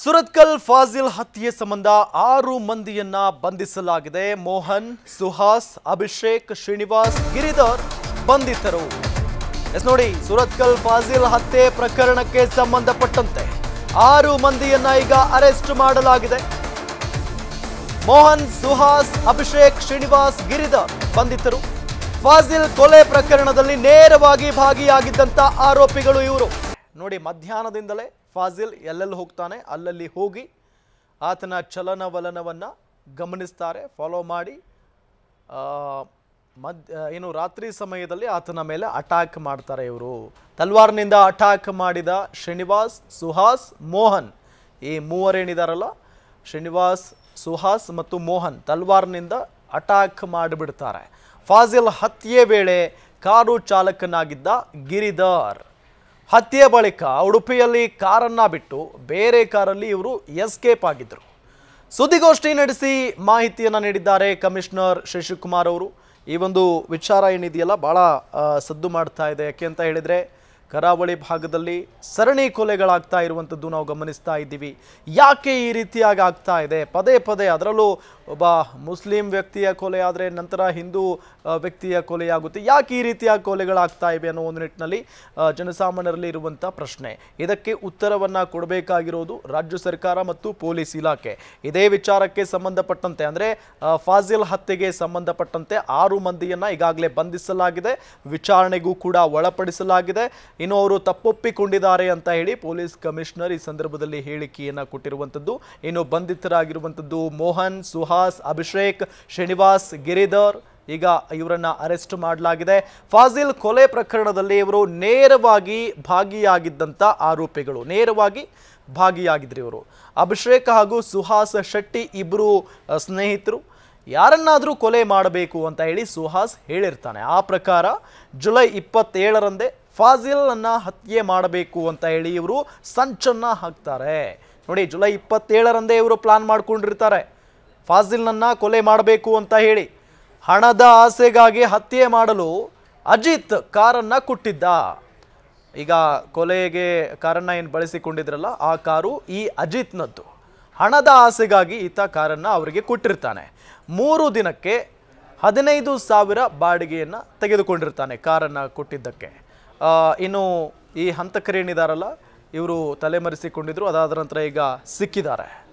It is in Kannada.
ಸುರತ್ಕಲ್ ಫಾಜಿಲ್ ಹತ್ಯೆ ಸಂಬಂಧ ಆರು ಮಂದಿಯನ್ನ ಬಂಧಿಸಲಾಗಿದೆ ಮೋಹನ್ ಸುಹಾಸ್ ಅಭಿಷೇಕ್ ಶ್ರೀನಿವಾಸ್ ಗಿರಿಧರ್ ಬಂಧಿತರು ಎಸ್ ನೋಡಿ ಸುರತ್ಕಲ್ ಫಾಜಿಲ್ ಹತ್ಯೆ ಪ್ರಕರಣಕ್ಕೆ ಸಂಬಂಧಪಟ್ಟಂತೆ ಆರು ಮಂದಿಯನ್ನ ಈಗ ಅರೆಸ್ಟ್ ಮಾಡಲಾಗಿದೆ ಮೋಹನ್ ಸುಹಾಸ್ ಅಭಿಷೇಕ್ ಶ್ರೀನಿವಾಸ್ ಗಿರಿಧರ್ ಬಂಧಿತರು ಫಾಜಿಲ್ ಕೊಲೆ ಪ್ರಕರಣದಲ್ಲಿ ನೇರವಾಗಿ ಭಾಗಿಯಾಗಿದ್ದಂತ ಆರೋಪಿಗಳು ಇವರು ನೋಡಿ ಮಧ್ಯಾಹ್ನದಿಂದಲೇ ಫಾಜಿಲ್ ಎಲ್ಲೆಲ್ಲಿ ಹೋಗ್ತಾನೆ ಅಲ್ಲಲ್ಲಿ ಹೋಗಿ ಆತನ ಚಲನವಲನವನ್ನು ಗಮನಿಸ್ತಾರೆ ಫಾಲೋ ಮಾಡಿ ಮಧ್ಯ ಏನು ರಾತ್ರಿ ಸಮಯದಲ್ಲಿ ಆತನ ಮೇಲೆ ಅಟ್ಯಾಕ್ ಮಾಡ್ತಾರೆ ಇವರು ತಲ್ವಾರ್ನಿಂದ ಅಟ್ಯಾಕ್ ಮಾಡಿದ ಶ್ರೀನಿವಾಸ್ ಸುಹಾಸ್ ಮೋಹನ್ ಈ ಮೂವರೇನಿದಾರಲ್ಲ ಶ್ರೀನಿವಾಸ್ ಸುಹಾಸ್ ಮತ್ತು ಮೋಹನ್ ತಲ್ವಾರ್ನಿಂದ ಅಟ್ಯಾಕ್ ಮಾಡಿಬಿಡ್ತಾರೆ ಫಾಜಿಲ್ ಹತ್ಯೆ ವೇಳೆ ಕಾರು ಚಾಲಕನಾಗಿದ್ದ ಗಿರಿಧರ್ ಹತ್ಯೆ ಬಳಿಕ ಉಡುಪಿಯಲ್ಲಿ ಕಾರನ್ನು ಬಿಟ್ಟು ಬೇರೆ ಕಾರಲ್ಲಿ ಇವರು ಎಸ್ಕೇಪ್ ಆಗಿದ್ದರು ಸುದ್ದಿಗೋಷ್ಠಿ ನಡೆಸಿ ಮಾಹಿತಿಯನ್ನು ನೀಡಿದ್ದಾರೆ ಕಮಿಷನರ್ ಶಶಿಕುಮಾರ್ ಅವರು ಈ ಒಂದು ವಿಚಾರ ಏನಿದೆಯಲ್ಲ ಭಾಳ ಸದ್ದು ಮಾಡ್ತಾ ಇದೆ ಯಾಕೆ ಅಂತ ಹೇಳಿದರೆ ಕರಾವಳಿ ಭಾಗದಲ್ಲಿ ಸರಣಿ ಕೊಲೆಗಳಾಗ್ತಾ ಇರುವಂಥದ್ದು ನಾವು ಗಮನಿಸ್ತಾ ಇದ್ದೀವಿ ಯಾಕೆ ಈ ರೀತಿಯಾಗಿ ಆಗ್ತಾ ಇದೆ ಪದೇ ಪದೇ ಅದರಲ್ಲೂ ಒಬ್ಬ ಮುಸ್ಲಿಂ ವ್ಯಕ್ತಿಯ ಕೊಲೆ ಆದರೆ ನಂತರ ಹಿಂದೂ ವ್ಯಕ್ತಿಯ ಕೊಲೆಯಾಗುತ್ತೆ ಯಾಕೆ ಈ ರೀತಿಯ ಕೊಲೆಗಳಾಗ್ತಾ ಇವೆ ಅನ್ನೋ ಒಂದು ನಿಟ್ಟಿನಲ್ಲಿ ಜನಸಾಮಾನ್ಯರಲ್ಲಿ ಇರುವಂಥ ಪ್ರಶ್ನೆ ಇದಕ್ಕೆ ಉತ್ತರವನ್ನು ಕೊಡಬೇಕಾಗಿರೋದು ರಾಜ್ಯ ಸರ್ಕಾರ ಮತ್ತು ಪೊಲೀಸ್ ಇಲಾಖೆ ಇದೇ ವಿಚಾರಕ್ಕೆ ಸಂಬಂಧಪಟ್ಟಂತೆ ಅಂದರೆ ಫಾಜಿಲ್ ಹತ್ಯೆಗೆ ಸಂಬಂಧಪಟ್ಟಂತೆ ಆರು ಮಂದಿಯನ್ನು ಈಗಾಗಲೇ ಬಂಧಿಸಲಾಗಿದೆ ವಿಚಾರಣೆಗೂ ಕೂಡ ಒಳಪಡಿಸಲಾಗಿದೆ ಇನ್ನು ಅವರು ತಪ್ಪೊಪ್ಪಿಕೊಂಡಿದ್ದಾರೆ ಅಂತ ಹೇಳಿ ಪೊಲೀಸ್ ಕಮಿಷನರ್ ಈ ಸಂದರ್ಭದಲ್ಲಿ ಹೇಳಿಕೆಯನ್ನು ಕೊಟ್ಟಿರುವಂಥದ್ದು ಇನ್ನು ಬಂಧಿತರಾಗಿರುವಂಥದ್ದು ಮೋಹನ್ ಸುಹಾಸ್ ಅಭಿಷೇಕ್ ಶ್ರೀನಿವಾಸ್ ಗಿರಿಧರ್ ಈಗ ಇವರನ್ನ ಅರೆಸ್ಟ್ ಮಾಡಲಾಗಿದೆ ಫಾಜಿಲ್ ಕೊಲೆ ಪ್ರಕರಣದಲ್ಲಿ ಇವರು ನೇರವಾಗಿ ಭಾಗಿಯಾಗಿದ್ದಂಥ ಆರೋಪಿಗಳು ನೇರವಾಗಿ ಭಾಗಿಯಾಗಿದ್ರು ಇವರು ಅಭಿಷೇಕ್ ಹಾಗೂ ಸುಹಾಸ್ ಶೆಟ್ಟಿ ಇಬ್ಬರು ಸ್ನೇಹಿತರು ಯಾರನ್ನಾದರೂ ಕೊಲೆ ಮಾಡಬೇಕು ಅಂತ ಹೇಳಿ ಸುಹಾಸ್ ಹೇಳಿರ್ತಾನೆ ಆ ಪ್ರಕಾರ ಜುಲೈ ಇಪ್ಪತ್ತೇಳರಂದೇ ಫಾಜಿಲನ್ನು ಹತ್ಯೆ ಮಾಡಬೇಕು ಅಂತ ಹೇಳಿ ಇವರು ಸಂಚನ್ನು ಹಾಕ್ತಾರೆ ನೋಡಿ ಜುಲೈ ಇಪ್ಪತ್ತೇಳರಂದೇ ಇವರು ಪ್ಲಾನ್ ಮಾಡಿಕೊಂಡಿರ್ತಾರೆ ಫಾಜಿಲ್ನನ್ನು ಕೊಲೆ ಮಾಡಬೇಕು ಅಂತ ಹೇಳಿ ಹಣದ ಆಸೆಗಾಗಿ ಹತ್ಯೆ ಮಾಡಲು ಅಜಿತ್ ಕಾರನ್ನು ಕೊಟ್ಟಿದ್ದ ಈಗ ಕೊಲೆಗೆ ಕಾರನ್ನು ಏನು ಬಳಸಿಕೊಂಡಿದ್ರಲ್ಲ ಆ ಕಾರು ಈ ಅಜಿತ್ನದ್ದು ಹಣದ ಆಸೆಗಾಗಿ ಈತ ಕಾರನ್ನು ಅವರಿಗೆ ಕೊಟ್ಟಿರ್ತಾನೆ ಮೂರು ದಿನಕ್ಕೆ ಹದಿನೈದು ಸಾವಿರ ಬಾಡಿಗೆಯನ್ನು ತೆಗೆದುಕೊಂಡಿರ್ತಾನೆ ಕಾರನ್ನು ಕೊಟ್ಟಿದ್ದಕ್ಕೆ ಇನ್ನು ಈ ಹಂತಕರೇನಿದಾರಲ್ಲ ಇವರು ತಲೆಮರೆಸಿಕೊಂಡಿದ್ದರು ಅದಾದ ನಂತರ ಈಗ ಸಿಕ್ಕಿದ್ದಾರೆ